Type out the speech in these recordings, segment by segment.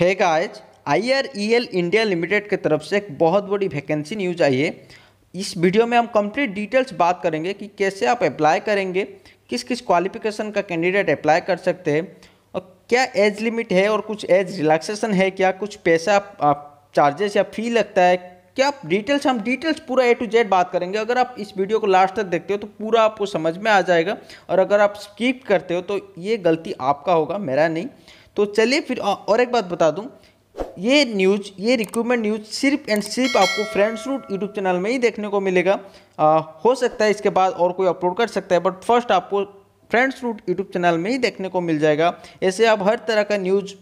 है hey guys I R E L India Limited की तरफ से एक बहुत बड़ी वैकेंसी न्यूज आई है इस वीडियो में हम कंप्लीट डिटेल्स बात करेंगे कि कैसे आप अप्लाई करेंगे किस किस क्वालिफिकेशन का कैंडिडेट अप्लाई कर सकते हैं और क्या एज लिमिट है और कुछ एज रिलैक्सेशन है क्या कुछ पैसा आप, आप चार्जेस या फ़ी लगता है क्या आप डिटेल्स हम डिटेल्स पूरा ए टू जेड बात करेंगे अगर आप इस वीडियो को लास्ट तक देखते हो तो पूरा आपको समझ में आ जाएगा और अगर आप स्किप करते हो तो ये गलती आपका होगा मेरा नहीं तो चलिए फिर और एक बात बता दूँ ये न्यूज ये रिक्रूटमेंट न्यूज सिर्फ एंड सिर्फ आपको फ्रेंड्स रूट यूट्यूब चैनल में ही देखने को मिलेगा आ, हो सकता है इसके बाद और कोई अपलोड कर सकता है बट फर्स्ट आपको फ्रेंड्स रूट यूट्यूब चैनल में ही देखने को मिल जाएगा ऐसे आप हर तरह का न्यूज़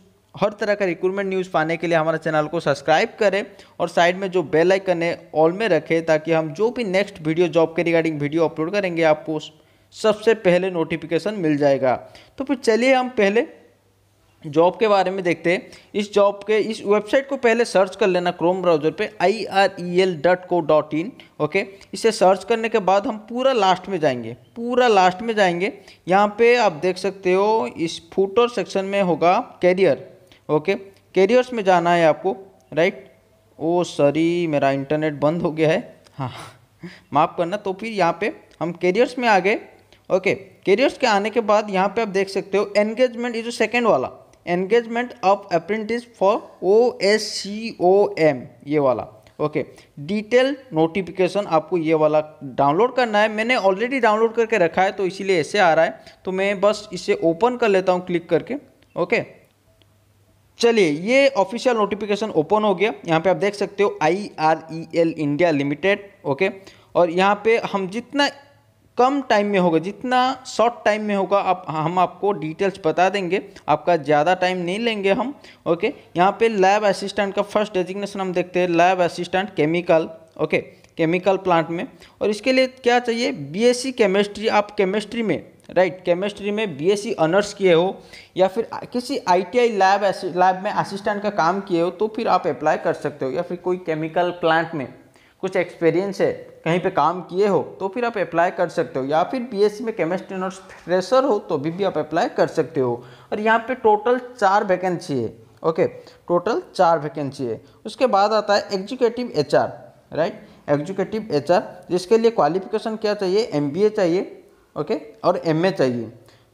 हर तरह का रिक्रूटमेंट न्यूज़ पाने के लिए हमारे चैनल को सब्सक्राइब करें और साइड में जो बेलाइकन है ऑल में रखें ताकि हम जो भी नेक्स्ट वीडियो जॉब के रिगार्डिंग वीडियो अपलोड करेंगे आपको सबसे पहले नोटिफिकेशन मिल जाएगा तो फिर चलिए हम पहले जॉब के बारे में देखते हैं इस जॉब के इस वेबसाइट को पहले सर्च कर लेना क्रोम ब्राउजर पे I R E L dot co dot in okay इसे सर्च करने के बाद हम पूरा लास्ट में जाएंगे पूरा लास्ट में जाएंगे यहाँ पे आप देख सकते हो इस फूटर सेक्शन में होगा कैरियर ओके कैरियर्स में जाना है आपको राइट ओ सॉरी मेरा इंटरनेट बंद हो गया है हाँ माफ़ करना तो फिर यहाँ पे हम कैरियर्स में आ गए ओके कैरियर्स के आने के बाद यहाँ पे आप देख सकते हो एंगेजमेंट ये जो सेकेंड वाला engagement of apprentice for O S C O M ये वाला ओके डिटेल नोटिफिकेशन आपको ये वाला डाउनलोड करना है मैंने ऑलरेडी डाउनलोड करके रखा है तो इसीलिए ऐसे आ रहा है तो मैं बस इसे ओपन कर लेता हूँ क्लिक करके ओके चलिए ये ऑफिशियल नोटिफिकेशन ओपन हो गया यहाँ पे आप देख सकते हो I R E L India limited okay और यहाँ पे हम जितना कम टाइम में होगा जितना शॉर्ट टाइम में होगा आप हम आपको डिटेल्स बता देंगे आपका ज़्यादा टाइम नहीं लेंगे हम ओके यहाँ पे लैब असिस्टेंट का फर्स्ट डेजिग्नेशन हम देखते हैं lab assistant chemical okay chemical plant में और इसके लिए क्या चाहिए बीएससी केमिस्ट्री आप केमिस्ट्री में राइट right, केमिस्ट्री में बीएससी ऑनर्स किए हो या फिर किसी आईटीआई लैब लैब में असिस्टेंट का काम किए हो तो फिर आप अप्लाई कर सकते हो या फिर कोई केमिकल प्लांट में कुछ एक्सपीरियंस है कहीं पे काम किए हो तो फिर आप अप्लाई कर सकते हो या फिर बीएससी में केमिस्ट्री नोट्स फ्रेशर हो तो भी, भी आप अप्लाई कर सकते हो और यहाँ पे टोटल चार वैकेंसी है ओके टोटल चार वैकेंसी है उसके बाद आता है executive H right executive H जिसके लिए क्वालिफिकेशन क्या चाहिए एम चाहिए ओके और एम चाहिए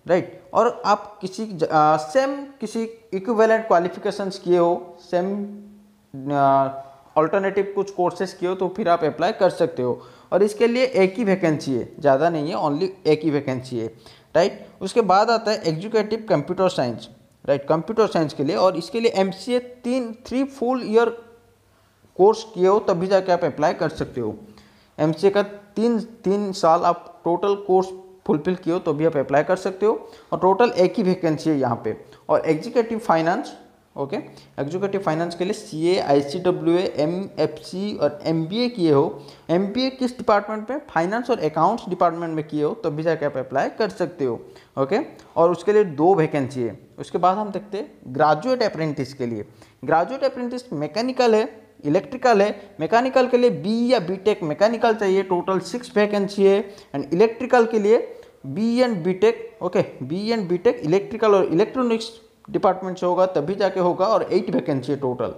राइट और आप किसी सेम किसी इक्विवेलेंट क्वालिफिकेशंस किए हो सेम ऑल्टरनेटिव कुछ कोर्सेज किए हो तो फिर आप अप्लाई कर सकते हो और इसके लिए एक ही वैकेंसी है ज़्यादा नहीं है ओनली एक ही वैकेंसी है राइट उसके बाद आता है executive computer science right computer science के लिए और इसके लिए एम सी ए तीन थ्री फुल ईयर कोर्स किए हो तभी जाके आप अप्लाई कर सकते हो एम सी ए का तीन तीन साल आप टोटल कोर्स फुलफिल किए हो तो भी आप अप्लाई कर सकते हो और टोटल एक ही वैकेंसी है यहाँ पे और executive finance okay executive finance के लिए C A I C W A M F C और एम बी ए किए हो एम बी ए किस डिपार्टमेंट में फाइनेंस और अकाउंट्स डिपार्टमेंट में किए हो तो भी जाकर आप अप्लाई कर सकते हो ओके और उसके लिए दो वैकेंसी है उसके बाद हम देखते हैं ग्रेजुएट अप्रेंटिस के लिए ग्रेजुएट अप्रेंटिस मैकेनिकल है इलेक्ट्रिकल है मैकेनिकल के लिए बी e या बी टेक मैकेनिकल चाहिए टोटल सिक्स वैकेंसी है एंड इलेक्ट्रिकल के लिए B and B tech okay B and B tech electrical और इलेक्ट्रॉनिक्स डिपार्टमेंट से होगा तभी जाके होगा और एट वैकेंसी है टोटल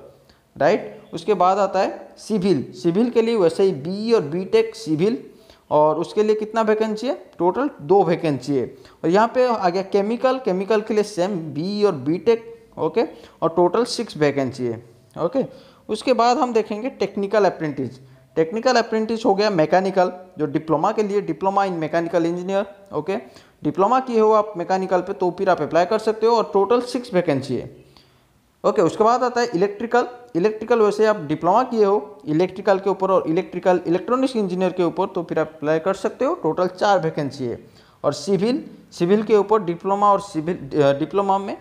राइट उसके बाद आता है सिविल सिविल के लिए वैसे ही बी और बी टेक सिविल और उसके लिए कितना वैकेंसी है टोटल दो वैकेंसी है और यहाँ पे आ गया केमिकल केमिकल के लिए सेम बी और बी टेक ओके और टोटल सिक्स वैकेंसी है ओके उसके बाद हम देखेंगे टेक्निकल अप्रेंटिस टेक्निकल अप्रेंटिस हो गया मैकेनिकल जो डिप्लोमा के लिए diploma in mechanical engineer okay diploma किए हो आप मैकेनिकल पे तो फिर आप अप्लाई कर सकते हो और टोटल सिक्स वैकेंसी है ओके उसके बाद आता है इलेक्ट्रिकल इलेक्ट्रिकल वैसे आप डिप्लोमा किए हो इलेक्ट्रिकल के ऊपर और इलेक्ट्रिकल इलेक्ट्रॉनिक्स इंजीनियर के ऊपर तो फिर आप अप्लाई कर सकते हो टोटल चार वैकेंसी है और सिविल सिविल के ऊपर डिप्लोमा और सिविल डिप्लोमा में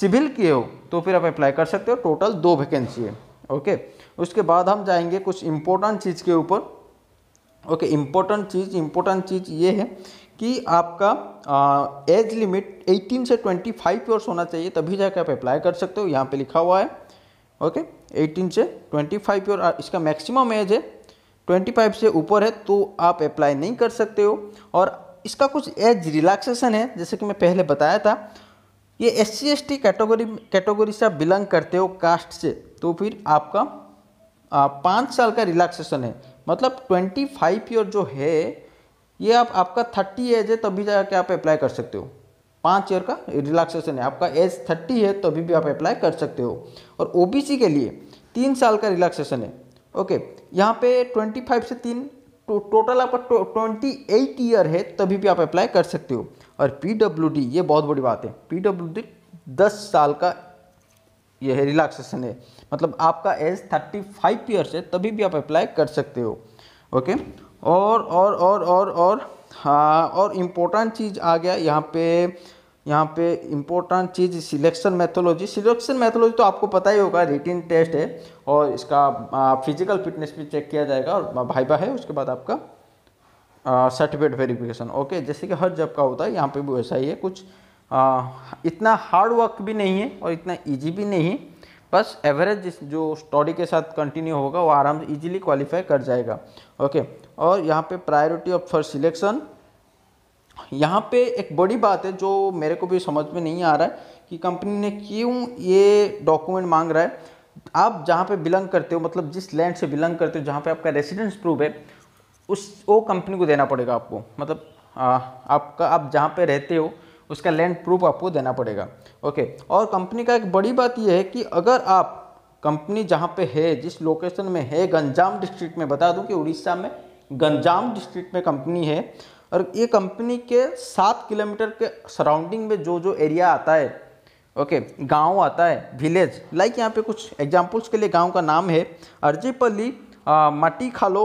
सिविल किए हो तो फिर आप अप्लाई कर सकते हो टोटल दो वैकेंसी है ओके उसके बाद हम जाएंगे कुछ इम्पोर्टेंट चीज़ के ऊपर ओके इम्पोर्टेंट चीज़ इम्पोर्टेंट चीज़ ये है कि आपका एज लिमिट 18 से 25 ईयर्स होना चाहिए तभी जाकर आप अप्लाई कर सकते हो यहाँ पे लिखा हुआ है ओके 18 से 25 फाइव ईयर इसका मैक्सिमम एज है 25 से ऊपर है तो आप अप्लाई नहीं कर सकते हो और इसका कुछ एज रिलैक्सेशन है जैसे कि मैं पहले बताया था ये S C S T category category से आप बिलोंग करते हो कास्ट से तो फिर आपका पाँच साल का रिलैक्सेशन है मतलब ट्वेंटी फाइव ईयर जो है ये आप आपका थर्टी एज है तभी जाके आप अप्लाई कर सकते हो पाँच ईयर का रिलैक्सेशन है आपका एज थर्टी है तभी भी आप अप्लाई कर सकते हो और ओ के लिए तीन साल का रिलैक्सेशन है ओके यहाँ पे ट्वेंटी फाइव से तीन तो टोटल आपका ट्वेंटी एट ईयर है तभी भी आप अप्लाई कर सकते हो और पी ये बहुत बड़ी बात है पी डब्ल्यू दस साल का यह है रिलैक्सेशन है मतलब आपका एज थर्टी फाइव ईयर्स है तभी भी आप अप्लाई कर सकते हो ओके और और और और और हाँ और इम्पोर्टेंट चीज़ आ गया यहाँ पे यहाँ पे इम्पोर्टेंट चीज़ सिलेक्शन मैथोलॉजी सिलेक्शन मैथोलॉजी तो आपको पता ही होगा रिटिन टेस्ट है और इसका फिजिकल फिटनेस भी चेक किया जाएगा और भाईबा है उसके बाद आपका सर्टिफिकेट वेरिफिकेशन ओके जैसे कि हर जॉब का होता है यहाँ पे भी वैसा ही है कुछ आ, इतना हार्ड वर्क भी नहीं है और इतना ईजी भी नहीं है बस एवरेज जो स्टडी के साथ कंटिन्यू होगा वो आराम से ईजिली क्वालिफाई कर जाएगा ओके और यहाँ पे प्रायोरिटी ऑफ फॉर सिलेक्शन यहाँ पे एक बड़ी बात है जो मेरे को भी समझ में नहीं आ रहा है कि कंपनी ने क्यों ये डॉक्यूमेंट मांग रहा है आप जहाँ पे बिलोंग करते हो मतलब जिस लैंड से बिलोंग करते हो जहाँ पे आपका रेसिडेंस प्रूफ है उस वो कंपनी को देना पड़ेगा आपको मतलब आ, आपका आप जहाँ पे रहते हो उसका लैंड प्रूफ आपको देना पड़ेगा ओके और कंपनी का एक बड़ी बात यह है कि अगर आप कंपनी जहाँ पे है जिस लोकेशन में है गंजाम डिस्ट्रिक्ट में बता दूं कि उड़ीसा में गंजाम डिस्ट्रिक्ट में कंपनी है और ये कंपनी के सात किलोमीटर के सराउंडिंग में जो जो एरिया आता है ओके गांव आता है विलेज लाइक यहाँ पे कुछ एग्जांपल्स के लिए गांव का नाम है अर्जीपल्ली मट्टी खालो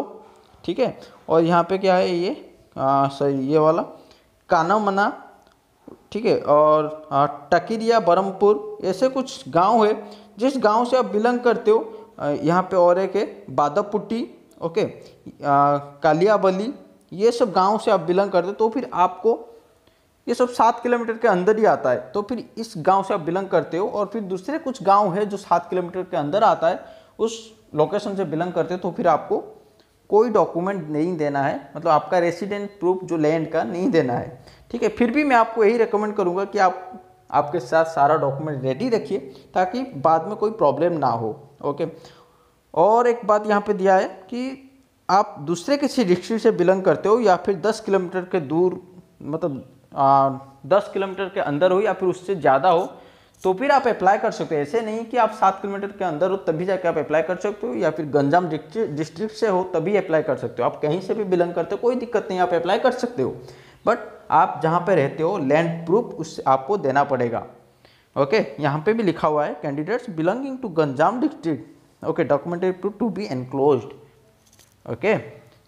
ठीक है और यहाँ पे क्या है ये सॉरी ये वाला कानामना ठीक है और टकिरिया बरमपुर ऐसे कुछ गांव है जिस गांव से आप बिलोंग करते हो यहाँ पे और एक है बादपुट्टी ओके कालियाबली ये सब गांव से आप बिलोंग करते हो तो फिर आपको ये सब सात किलोमीटर के अंदर ही आता है तो फिर इस गांव से आप बिलोंग करते हो और फिर दूसरे कुछ गांव है जो सात किलोमीटर के अंदर आता है उस लोकेशन से बिलोंग करते हो तो फिर आपको कोई डॉक्यूमेंट नहीं देना है मतलब आपका रेसिडेंट प्रूफ जो लैंड का नहीं देना है ठीक है फिर भी मैं आपको यही रिकमेंड करूँगा कि आप आपके साथ सारा डॉक्यूमेंट रेडी रखिए ताकि बाद में कोई प्रॉब्लम ना हो ओके और एक बात यहाँ पे दिया है कि आप दूसरे किसी डिस्ट्रिक्ट से बिलोंग करते हो या फिर 10 किलोमीटर के दूर मतलब आ, 10 किलोमीटर के अंदर हो या फिर उससे ज़्यादा हो तो फिर आप अप्लाई कर सकते हो ऐसे नहीं कि आप सात किलोमीटर के अंदर हो तभी जाके आप अप्लाई कर सकते हो या फिर गंजाम डिस्ट्रिक्ट से हो तभी अप्लाई कर सकते हो आप कहीं से भी बिलोंग करते हो कोई दिक्कत नहीं आप अप्लाई कर सकते हो बट आप जहाँ पे रहते हो लैंड प्रूफ उससे आपको देना पड़ेगा ओके यहाँ पे भी लिखा हुआ है candidates belonging to Ganjam district okay documentary proof to be enclose okay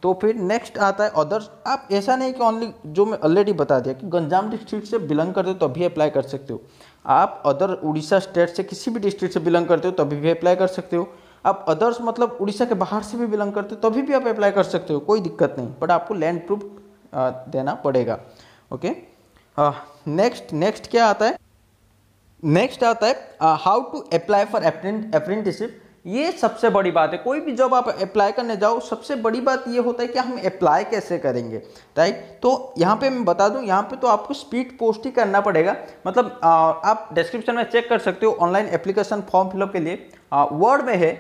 तो फिर नेक्स्ट आता है अदर्स आप ऐसा नहीं कि ओनली जो मैं ऑलरेडी बता दिया कि गंजाम डिस्ट्रिक्ट से बिलोंग करते हो तभी अप्लाई कर सकते हो आप अदर उड़ीसा स्टेट से किसी भी डिस्ट्रिक्ट से बिलोंग करते हो तभी भी अप्लाई कर सकते हो आप अदर्स मतलब उड़ीसा के बाहर से भी बिलोंग करते हो तभी भी आप अप्लाई कर सकते हो कोई दिक्कत नहीं बट आपको लैंड प्रूफ देना पड़ेगा ओके नेक्स्ट नेक्स्ट क्या आता है नेक्स्ट आता है how to apply for apprenticeship ये सबसे बड़ी बात है कोई भी जॉब आप अप्लाई करने जाओ सबसे बड़ी बात ये होता है कि हम अप्लाई कैसे करेंगे राइट तो यहाँ पे मैं बता दूँ यहाँ पे तो आपको स्पीड पोस्ट ही करना पड़ेगा मतलब आ, आप डिस्क्रिप्शन में चेक कर सकते हो ऑनलाइन एप्लीकेशन फॉर्म फिलअप के लिए वर्ड में है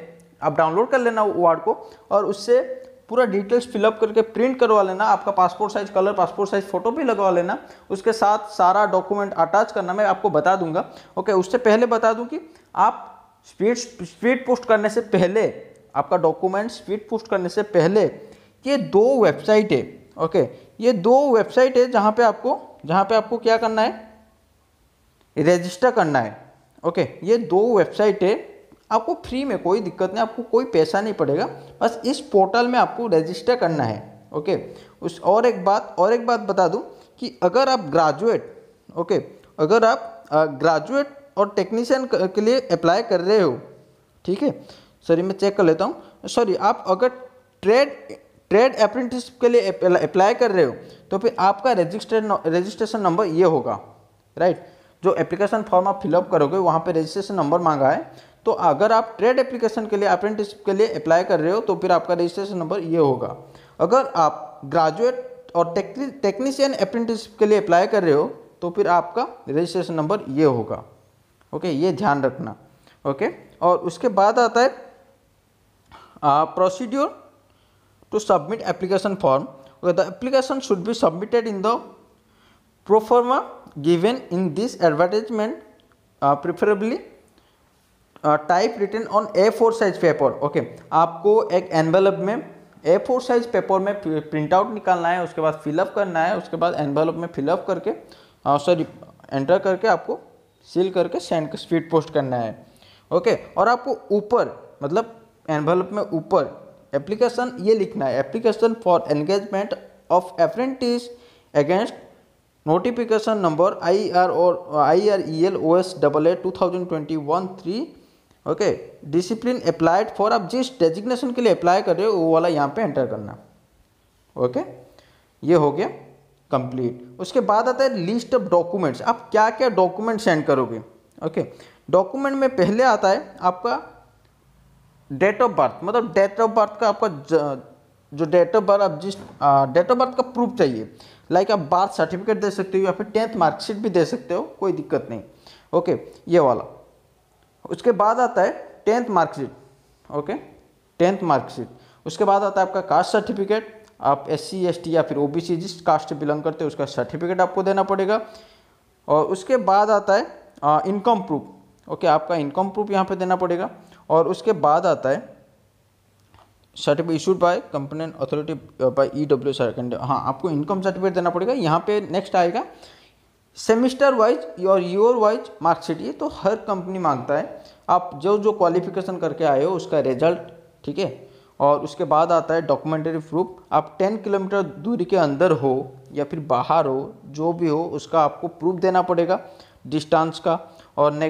आप डाउनलोड कर लेना वर्ड को और उससे पूरा डिटेल्स फिलअप करके प्रिंट करवा लेना आपका passport size colour passport size photo भी लगवा लेना उसके साथ सारा डॉक्यूमेंट अटैच करना मैं आपको बता दूंगा ओके उससे पहले बता दूं कि आप स्पीड स्पीड पोस्ट करने से पहले आपका डॉक्यूमेंट स्पीड पोस्ट करने से पहले ये दो वेबसाइट है ओके ये दो वेबसाइट है जहाँ पर आपको जहाँ पर आपको क्या करना है रजिस्टर करना है ओके ये दो वेबसाइट है आपको फ्री में कोई दिक्कत नहीं आपको कोई पैसा नहीं पड़ेगा बस इस पोर्टल में आपको रजिस्टर करना है ओके उस और एक बात और एक बात बता दूं कि अगर आप ग्रेजुएट ओके अगर आप ग्रेजुएट और टेक्नीशियन के लिए अप्लाई कर रहे हो ठीक है सॉरी मैं चेक कर लेता हूँ सॉरी आप अगर ट्रेड ट्रेड अप्रेंटिस के लिए अप्लाई कर रहे हो तो फिर आपका रजिस्टर रजिस्ट्रेशन नंबर ये होगा राइट जो एप्लीकेशन फॉर्म आप फिलअप करोगे वहाँ पे रजिस्ट्रेशन नंबर मांगा है तो अगर आप ट्रेड एप्लीकेशन के लिए अप्रेंटिसिप के लिए अप्लाई कर रहे हो तो फिर आपका रजिस्ट्रेशन नंबर ये होगा अगर आप ग्रेजुएट और टेक्नीशियन अप्रेंटिसिप के लिए अप्लाई कर रहे हो तो फिर आपका रजिस्ट्रेशन नंबर ये होगा ओके ये ध्यान रखना ओके और उसके बाद आता है procedure to submit application form okay the application should be submitted in the proforma given in this advertisement preferably type written on A four size paper okay आपको एक एनवेलप में ए फोर साइज पेपर में print out निकालना है उसके बाद fill up करना है उसके बाद एनवेलप में फिलअप करके सॉरी एंटर करके आपको सील करके सेंड स्पीड पोस्ट करना है ओके और आपको ऊपर मतलब एनवेलप में ऊपर एप्लीकेशन ये लिखना है application for engagement of apprentice against notification number I R और I R E L O S double A two thousand twenty one three okay discipline applied for आप जिस डेजिग्नेशन के लिए अप्लाई कर रहे हो वो वाला यहाँ पे एंटर करना ओके ये हो गया कंप्लीट उसके बाद आता है लिस्ट ऑफ डॉक्यूमेंट्स आप क्या क्या डॉक्यूमेंट सेंड करोगे ओके डॉक्यूमेंट में पहले आता है आपका डेट ऑफ बर्थ मतलब डेट ऑफ बर्थ का आपका जो डेट ऑफ बर्थ आप जिस डेट ऑफ बर्थ का प्रूफ चाहिए लाइक आप बर्थ सर्टिफिकेट दे सकते हो या फिर टेंथ मार्कशीट भी दे सकते हो कोई दिक्कत नहीं ओके ये वाला उसके बाद आता है tenth marksheet okay tenth marksheet उसके बाद आता है आपका कास्ट सर्टिफिकेट आप एस सी या फिर ओ बी सी जिस कास्ट से बिलोंग करते हैं उसका सर्टिफिकेट आपको देना पड़ेगा और उसके बाद आता है इनकम प्रूफ ओके आपका इनकम प्रूफ यहाँ पे देना पड़ेगा और उसके बाद आता है certificate issued by company authority by E W हाँ आपको इनकम सर्टिफिकेट देना पड़ेगा यहाँ पे नेक्स्ट आएगा सेमिस्टर वाइज और योर वाइज मार्कशीट ये तो हर कंपनी मांगता है आप जो जो क्वालिफिकेशन करके आए हो उसका रिजल्ट ठीक है और उसके बाद आता है डॉक्यूमेंट्री प्रूफ आप टेन किलोमीटर दूरी के अंदर हो या फिर बाहर हो जो भी हो उसका आपको प्रूफ देना पड़ेगा डिस्टेंस का और ने,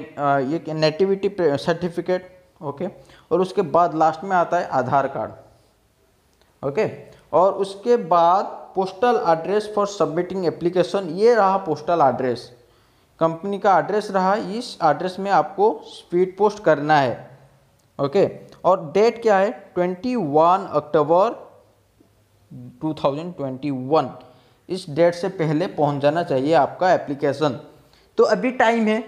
ये नेटिविटी सर्टिफिकेट ओके और उसके बाद लास्ट में आता है आधार कार्ड ओके और उसके बाद postal address for submitting application ये रहा पोस्टल एड्रेस कंपनी का एड्रेस रहा इस एड्रेस में आपको स्पीड पोस्ट करना है ओके और डेट क्या है 21 अक्टूबर 2021 इस डेट से पहले पहुंच जाना चाहिए आपका एप्लीकेशन तो अभी टाइम है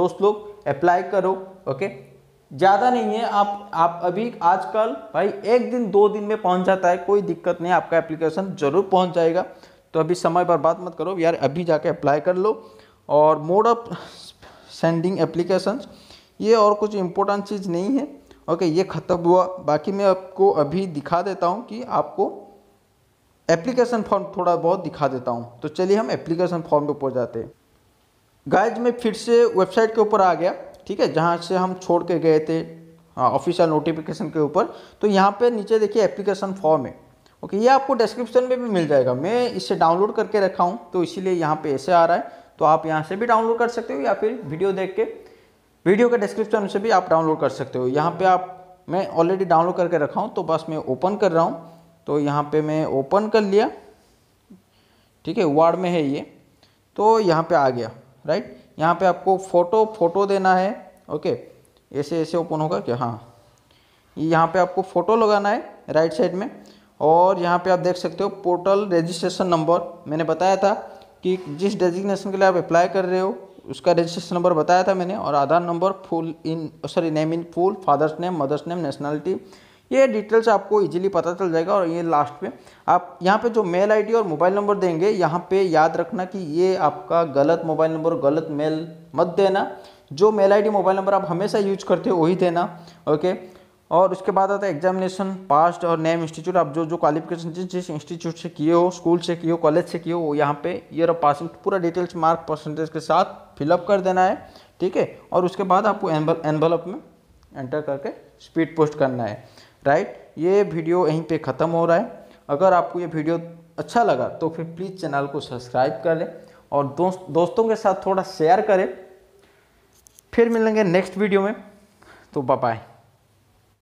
दोस्त लोग अप्लाई करो ओके ज़्यादा नहीं है आप आप अभी आजकल भाई एक दिन दो दिन में पहुंच जाता है कोई दिक्कत नहीं आपका एप्लीकेशन ज़रूर पहुंच जाएगा तो अभी समय पर बात मत करो यार अभी जाके अप्लाई कर लो और मोड ऑफ सेंडिंग एप्लीकेशन ये और कुछ इम्पोर्टेंट चीज़ नहीं है ओके ये ख़त्म हुआ बाकी मैं आपको अभी दिखा देता हूँ कि आपको एप्लीकेशन फॉर्म थोड़ा बहुत दिखा देता हूँ तो चलिए हम एप्लीकेशन फॉर्म पर पहुँच जाते हैं गाइज मैं फिर से वेबसाइट के ऊपर आ गया ठीक है जहाँ से हम छोड़ के गए थे ऑफिशियल हाँ, नोटिफिकेशन के ऊपर तो यहाँ पे नीचे देखिए एप्लीकेशन फॉर्म है ओके ये आपको डिस्क्रिप्शन में भी मिल जाएगा मैं इसे डाउनलोड करके रखा हूँ तो इसीलिए यहाँ पे ऐसे आ रहा है तो आप यहाँ से भी डाउनलोड कर सकते हो या फिर वीडियो देख के वीडियो के डिस्क्रिप्शन से भी आप डाउनलोड कर सकते हो यहाँ पर आप मैं ऑलरेडी डाउनलोड करके रखा हूँ तो बस मैं ओपन कर रहा हूँ तो यहाँ पर मैं ओपन कर लिया ठीक है वार्ड में है ये तो यहाँ पर आ गया राइट यहाँ पे आपको फ़ोटो फ़ोटो देना है ओके ऐसे ऐसे ओपन होगा कि हाँ यहाँ पे आपको फ़ोटो लगाना है राइट साइड में और यहाँ पे आप देख सकते हो पोर्टल रजिस्ट्रेशन नंबर मैंने बताया था कि जिस डेजिग्नेशन के लिए आप अप्लाई कर रहे हो उसका रजिस्ट्रेशन नंबर बताया था मैंने और Aadhaar number full in sorry name in full father's name mother's name nationality ये डिटेल्स आपको इजीली पता चल जाएगा और ये लास्ट में आप यहाँ पे जो मेल आईडी और मोबाइल नंबर देंगे यहाँ पे याद रखना कि ये आपका गलत मोबाइल नंबर गलत मेल मत देना जो मेल आईडी मोबाइल नंबर आप हमेशा यूज करते हो वही देना ओके और उसके बाद आता है एग्जामिनेशन पास्ट और नेम इंस्टीट्यूट आप जो जो क्वालिफिकेशन जिस जिस इंस्टीट्यूट से किए हो स्कूल से किए हो कॉलेज से किए हो यहाँ पे ईयर ऑफ पासिंग पूरा डिटेल्स मार्क परसेंटेज के साथ फिलअप कर देना है ठीक है और उसके बाद आपको एनवलप में एंटर करके स्पीड पोस्ट करना है राइट ये वीडियो यहीं पे ख़त्म हो रहा है अगर आपको ये वीडियो अच्छा लगा तो फिर प्लीज़ चैनल को सब्सक्राइब कर लें और दोस्त दोस्तों के साथ थोड़ा शेयर करें फिर मिलेंगे नेक्स्ट वीडियो में तो बाय